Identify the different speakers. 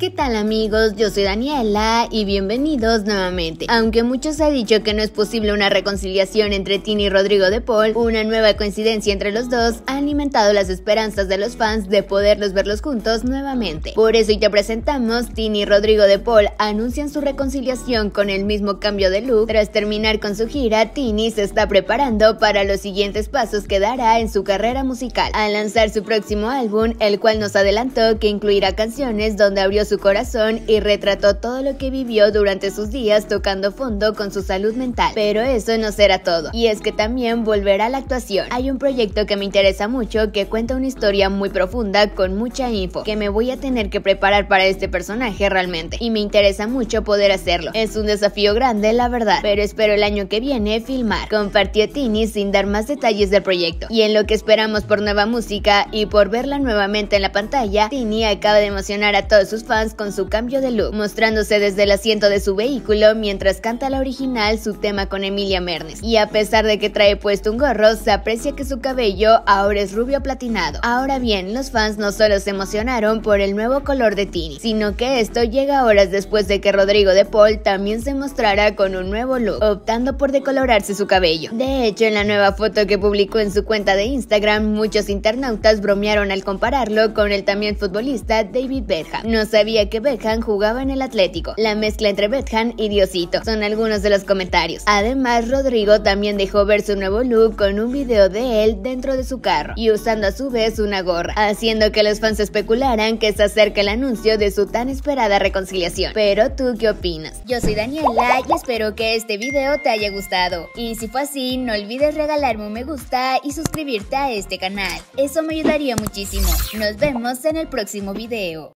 Speaker 1: ¿Qué tal amigos? Yo soy Daniela y bienvenidos nuevamente. Aunque muchos ha dicho que no es posible una reconciliación entre Tini y Rodrigo de Paul, una nueva coincidencia entre los dos ha alimentado las esperanzas de los fans de poderlos verlos juntos nuevamente. Por eso ya te presentamos Tini y Rodrigo de Paul anuncian su reconciliación con el mismo cambio de look. Tras terminar con su gira, Tini se está preparando para los siguientes pasos que dará en su carrera musical. Al lanzar su próximo álbum, el cual nos adelantó que incluirá canciones donde abrió su corazón y retrató todo lo que vivió durante sus días tocando fondo con su salud mental. Pero eso no será todo. Y es que también volverá a la actuación. Hay un proyecto que me interesa mucho que cuenta una historia muy profunda con mucha info que me voy a tener que preparar para este personaje realmente. Y me interesa mucho poder hacerlo. Es un desafío grande, la verdad. Pero espero el año que viene filmar. Compartió Tini sin dar más detalles del proyecto. Y en lo que esperamos por nueva música y por verla nuevamente en la pantalla, Tini acaba de emocionar a todos sus fans con su cambio de look, mostrándose desde el asiento de su vehículo mientras canta la original su tema con Emilia Mernes. Y a pesar de que trae puesto un gorro, se aprecia que su cabello ahora es rubio platinado. Ahora bien, los fans no solo se emocionaron por el nuevo color de Tini, sino que esto llega horas después de que Rodrigo de Paul también se mostrara con un nuevo look, optando por decolorarse su cabello. De hecho, en la nueva foto que publicó en su cuenta de Instagram, muchos internautas bromearon al compararlo con el también futbolista David Berja. No sabía que Beckham jugaba en el Atlético. La mezcla entre Beckham y Diosito son algunos de los comentarios. Además, Rodrigo también dejó ver su nuevo look con un video de él dentro de su carro y usando a su vez una gorra, haciendo que los fans especularan que se acerca el anuncio de su tan esperada reconciliación. Pero tú qué opinas? Yo soy Daniela y espero que este video te haya gustado. Y si fue así, no olvides regalarme un me gusta y suscribirte a este canal. Eso me ayudaría muchísimo. Nos vemos en el próximo video.